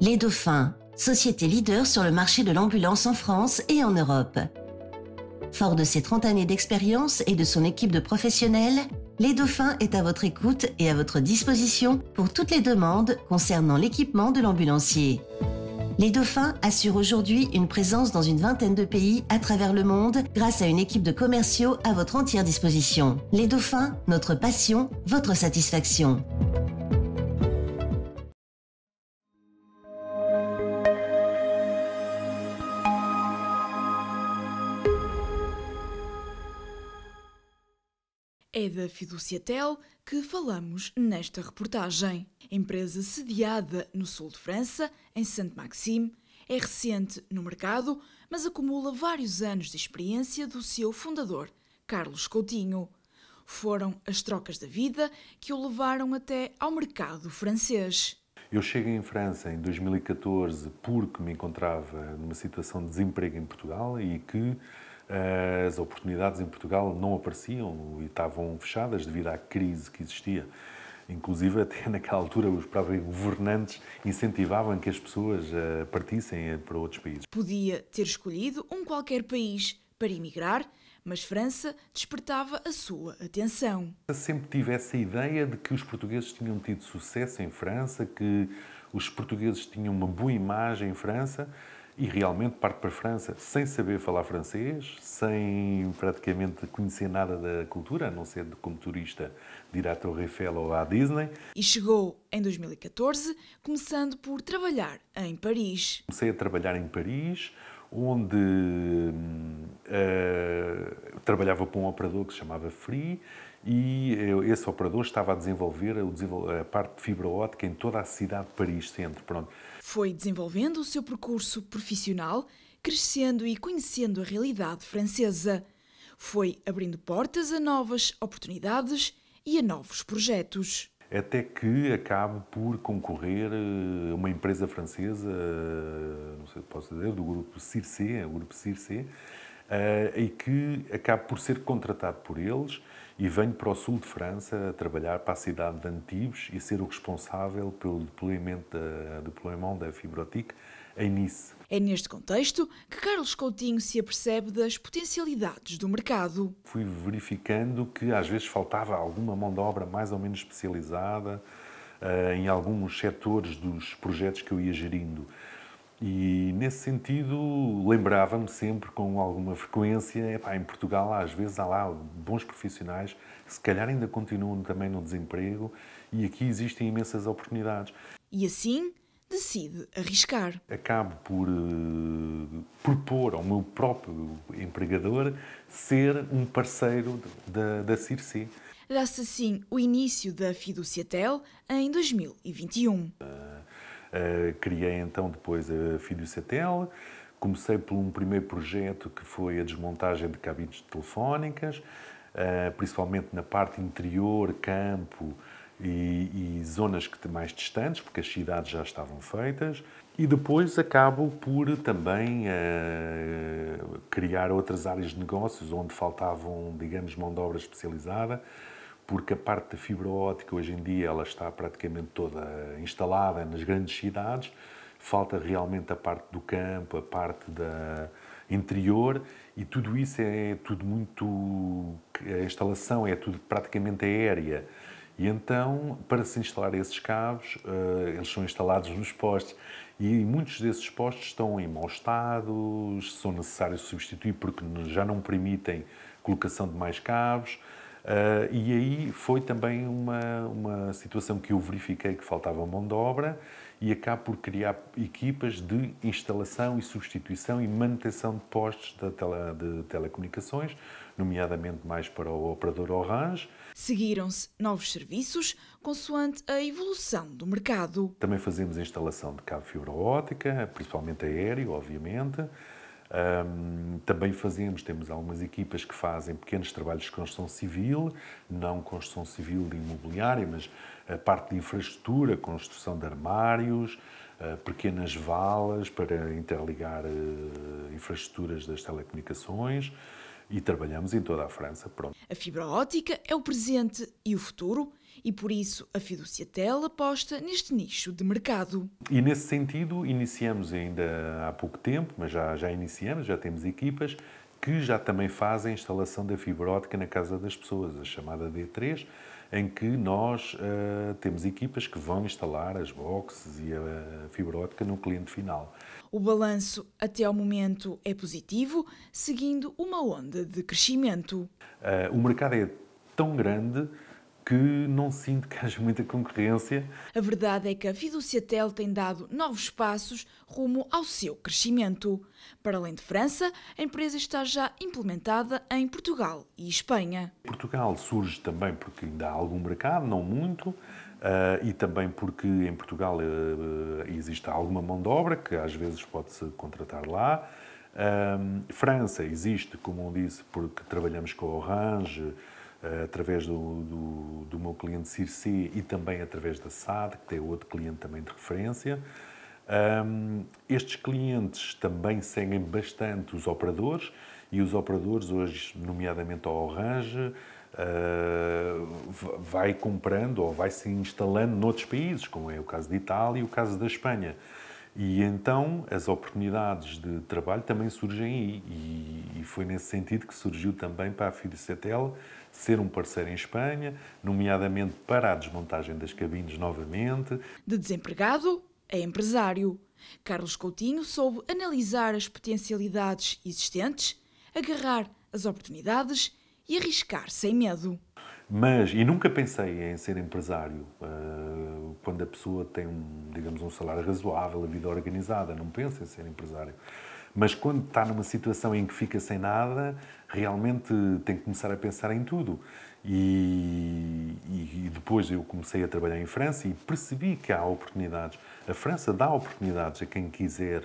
Les Dauphins, société leader sur le marché de l'ambulance en France et en Europe. Fort de ses 30 années d'expérience et de son équipe de professionnels, Les Dauphins est à votre écoute et à votre disposition pour toutes les demandes concernant l'équipement de l'ambulancier. Les Dauphins assurent aujourd'hui une présence dans une vingtaine de pays à travers le monde grâce à une équipe de commerciaux à votre entière disposition. Les Dauphins, notre passion, votre satisfaction. É da Fiduciatel que falamos nesta reportagem. Empresa sediada no sul de França, em Saint-Maxime, é recente no mercado, mas acumula vários anos de experiência do seu fundador, Carlos Coutinho. Foram as trocas da vida que o levaram até ao mercado francês. Eu cheguei em França em 2014 porque me encontrava numa situação de desemprego em Portugal e que as oportunidades em Portugal não apareciam e estavam fechadas devido à crise que existia. Inclusive, até naquela altura, os próprios governantes incentivavam que as pessoas eh, partissem para outros países. Podia ter escolhido um qualquer país para emigrar, mas França despertava a sua atenção. Eu sempre tive essa ideia de que os portugueses tinham tido sucesso em França, que os portugueses tinham uma boa imagem em França e realmente parte para a França sem saber falar francês, sem praticamente conhecer nada da cultura, a não ser de como turista de ir à Torre Eiffel ou à Disney. E chegou em 2014, começando por trabalhar em Paris. Comecei a trabalhar em Paris, onde uh, trabalhava para um operador que se chamava Free e eh, esse operador estava a desenvolver a parte de fibra ótica em toda a cidade de Paris Centro. Pronto. Foi desenvolvendo o seu percurso profissional, crescendo e conhecendo a realidade francesa. Foi abrindo portas a novas oportunidades e a novos projetos. Até que acabo por concorrer eh, uma empresa francesa, eh, não sei se posso dizer, do grupo Circe, o grupo Circe, eh, e que acabo por ser contratado por eles e venho para o sul de França a trabalhar para a cidade de Antibes e ser o responsável pelo deployment da, deployment da fibrotique em Nice. É neste contexto que Carlos Coutinho se apercebe das potencialidades do mercado. Fui verificando que às vezes faltava alguma mão de obra mais ou menos especializada eh, em alguns setores dos projetos que eu ia gerindo. E nesse sentido, lembrava-me sempre com alguma frequência, epá, em Portugal às vezes há lá bons profissionais se calhar ainda continuam também no desemprego e aqui existem imensas oportunidades. E assim decide arriscar. Acabo por uh, propor ao meu próprio empregador ser um parceiro da, da Circe. Dá-se assim o início da Fiduciatel em 2021. Uh, ah, Uh, criei então depois a Fidiocetel, comecei por um primeiro projeto que foi a desmontagem de cabines telefónicas, uh, principalmente na parte interior, campo e, e, zonas que mais distantes, porque as cidades já estavam feitas. E depois acabo por também uh, criar outras áreas de negócios onde faltavam, digamos, mão de obra especializada porque a parte da fibra óptica hoje em dia ela está praticamente toda instalada nas grandes cidades, falta realmente a parte do campo, a parte da interior e tudo isso é tudo muito a instalação é tudo praticamente aérea. E então, para se instalar esses cabos, eh, eles são instalados nos postes. E muitos desses postes estão em mau estado, são necessários substituir porque já não permitem colocação de mais cabos. Uh, e aí foi também uma, uma situação que eu verifiquei que faltava mão de obra e acabo por criar equipas de instalação e substituição e manutenção de postes de, tele, de telecomunicações, nomeadamente mais para o operador Orange. Seguiram-se novos serviços consoante a evolução do mercado. Também fazemos a instalação de cabo fibra óptica, principalmente aéreo, obviamente um, também fazemos, temos algumas equipas que fazem pequenos trabalhos de construção civil, não construção civil de imobiliária, mas a parte de infraestrutura, construção de armários, uh, pequenas valas para interligar uh, infraestruturas das telecomunicações e trabalhamos em toda a França. Pronto. A fibra ótica é o presente e o futuro e por isso a Fiduciatel aposta neste nicho de mercado. E nesse sentido, iniciamos ainda há pouco tempo, mas já, já iniciamos, já temos equipas, que já também fazem a instalação da fibra óptica na casa das pessoas, a chamada D3, em que nós uh, temos equipas que vão instalar as boxes e a fibra óptica no cliente final. O balanço até ao momento é positivo, seguindo uma onda de crescimento. Uh, o mercado é tão grande que não sinto que haja muita concorrência. A verdade é que a Fiduciatel tem dado novos passos rumo ao seu crescimento. Para além de França, a empresa está já implementada em Portugal e Espanha. Portugal surge também porque ainda há algum mercado, não muito, eh, e também porque em Portugal eh, eh, existe alguma mão de obra que às vezes pode-se contratar lá. Ehm, França existe, como disse, porque trabalhamos com a Orange, eh, através do, do, do meu cliente Circe e também através da SAD, que é outro cliente também de referência. Um, estes clientes também seguem bastante os operadores e os operadores, hoje, nomeadamente ao Orange, uh, vai comprando ou vai se instalando noutros países, como é o caso de Itália e o caso da Espanha. E então as oportunidades de trabalho também surgem aí. E, e foi nesse sentido que surgiu também para a Fidicetel ser um parceiro em Espanha, nomeadamente para a desmontagem das cabines novamente. De desempregado a empresário. Carlos Coutinho soube analisar as potencialidades existentes, agarrar as oportunidades e arriscar sem medo. Mas, e nunca pensei em ser empresário, uh, quando a pessoa tem, um, digamos, um salário razoável, a vida organizada, não pensa em ser empresário. Mas quando está numa situação em que fica sem nada, realmente tem que começar a pensar em tudo. E, e, depois eu comecei a trabalhar em França e percebi que há oportunidades. A França dá oportunidades a quem quiser.